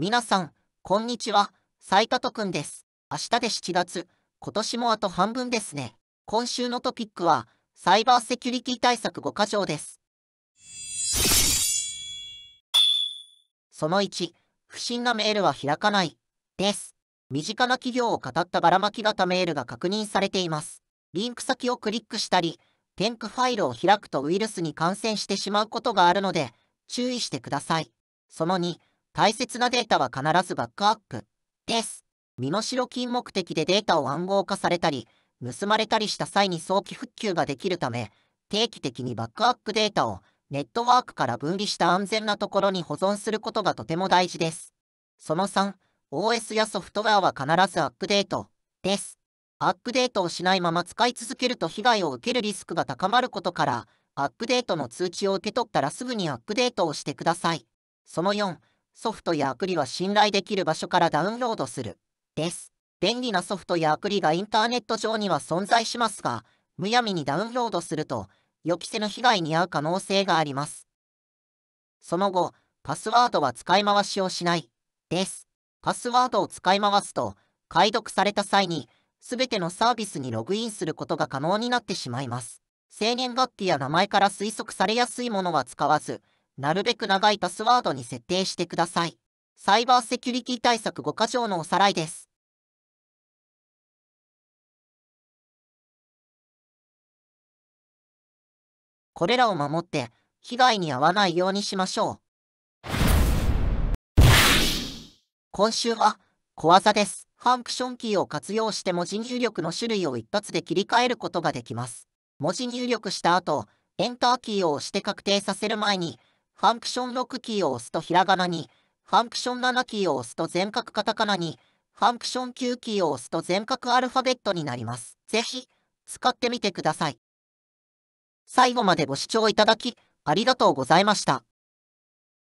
皆さん、こんにちは。斉田とくんです。明日で7月、今年もあと半分ですね。今週のトピックは、サイバーセキュリティ対策5か条です。その1、不審なメールは開かない、です。身近な企業を語ったばらまき型メールが確認されています。リンク先をクリックしたり、添付ファイルを開くとウイルスに感染してしまうことがあるので、注意してください。その2、大切なデータは必ずバックアップです。身代金目的でデータを暗号化されたり、盗まれたりした際に早期復旧ができるため、定期的にバックアップデータをネットワークから分離した安全なところに保存することがとても大事です。その3、OS やソフトウェアは必ずアップデートです。アップデートをしないまま使い続けると被害を受けるリスクが高まることから、アップデートの通知を受け取ったらすぐにアップデートをしてください。その4、ソフトやアプリは信頼できる場所からダウンロードする。です。便利なソフトやアプリがインターネット上には存在しますが、むやみにダウンロードすると、予期せぬ被害に遭う可能性があります。その後、パスワードは使い回しをしない。です。パスワードを使い回すと、解読された際に、すべてのサービスにログインすることが可能になってしまいます。生年月日や名前から推測されやすいものは使わず、なるべく長いパスワードに設定してください。サイバーセキュリティ対策5箇条のおさらいです。これらを守って被害に遭わないようにしましょう。今週は小技です。ファンクションキーを活用して文字入力の種類を一発で切り替えることができます。文字入力した後、エンターキーを押して確定させる前に、ファンクション6キーを押すとひらがなに、ファンクション7キーを押すと全角カタカナに、ファンクション9キーを押すと全角アルファベットになります。ぜひ、使ってみてください。最後までご視聴いただき、ありがとうございました。